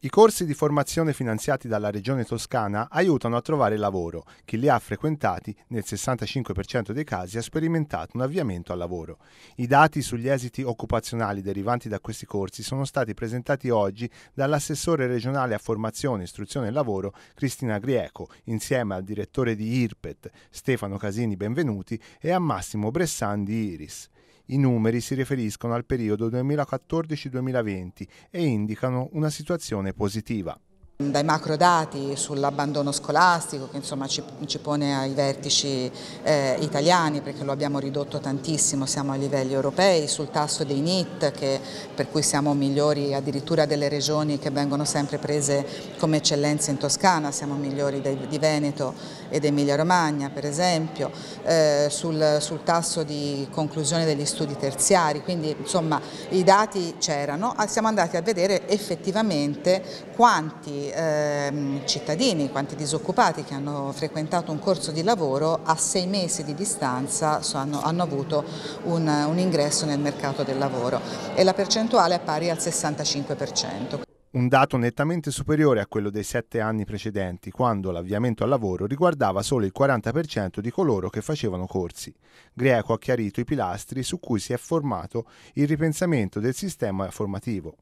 I corsi di formazione finanziati dalla Regione Toscana aiutano a trovare lavoro. Chi li ha frequentati, nel 65% dei casi, ha sperimentato un avviamento al lavoro. I dati sugli esiti occupazionali derivanti da questi corsi sono stati presentati oggi dall'assessore regionale a formazione, istruzione e lavoro Cristina Grieco, insieme al direttore di IRPET Stefano Casini Benvenuti e a Massimo Bressan di Iris. I numeri si riferiscono al periodo 2014-2020 e indicano una situazione positiva. Dai macrodati sull'abbandono scolastico che insomma ci, ci pone ai vertici eh, italiani perché lo abbiamo ridotto tantissimo, siamo a livelli europei, sul tasso dei NIT che, per cui siamo migliori addirittura delle regioni che vengono sempre prese come eccellenze in Toscana, siamo migliori dei, di Veneto ed Emilia Romagna per esempio, eh, sul, sul tasso di conclusione degli studi terziari, quindi insomma i dati c'erano, ah, siamo andati a vedere effettivamente quanti quanti ehm, cittadini, quanti disoccupati che hanno frequentato un corso di lavoro a sei mesi di distanza so, hanno, hanno, avuto un, un ingresso nel mercato del lavoro e la percentuale è pari al 65% un dato nettamente superiore a quello dei sette anni precedenti, quando l'avviamento al lavoro riguardava solo il 40% di coloro che facevano corsi. Greco ha chiarito i pilastri su cui si è formato il ripensamento del sistema formativo.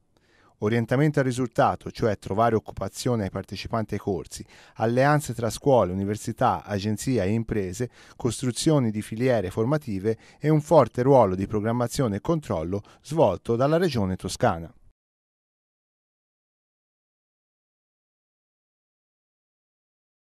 Orientamento al risultato, cioè trovare occupazione ai partecipanti ai corsi, alleanze tra scuole, università, agenzie e imprese, costruzioni di filiere formative e un forte ruolo di programmazione e controllo svolto dalla Regione Toscana.